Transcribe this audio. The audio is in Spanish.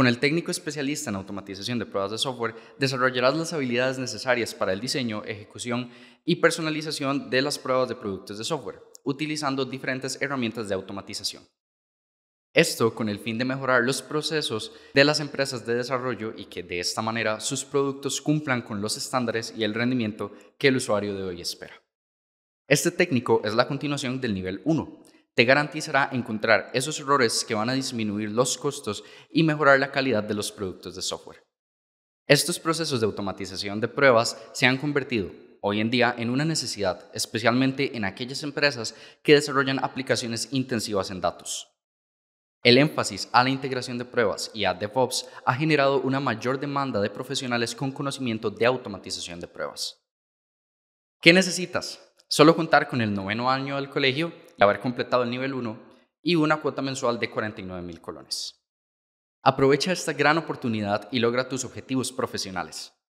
Con el técnico especialista en automatización de pruebas de software, desarrollarás las habilidades necesarias para el diseño, ejecución y personalización de las pruebas de productos de software, utilizando diferentes herramientas de automatización. Esto con el fin de mejorar los procesos de las empresas de desarrollo y que de esta manera sus productos cumplan con los estándares y el rendimiento que el usuario de hoy espera. Este técnico es la continuación del nivel 1, te garantizará encontrar esos errores que van a disminuir los costos y mejorar la calidad de los productos de software. Estos procesos de automatización de pruebas se han convertido hoy en día en una necesidad, especialmente en aquellas empresas que desarrollan aplicaciones intensivas en datos. El énfasis a la integración de pruebas y a DevOps ha generado una mayor demanda de profesionales con conocimiento de automatización de pruebas. ¿Qué necesitas? Solo contar con el noveno año del colegio haber completado el nivel 1 y una cuota mensual de 49,000 colones. Aprovecha esta gran oportunidad y logra tus objetivos profesionales.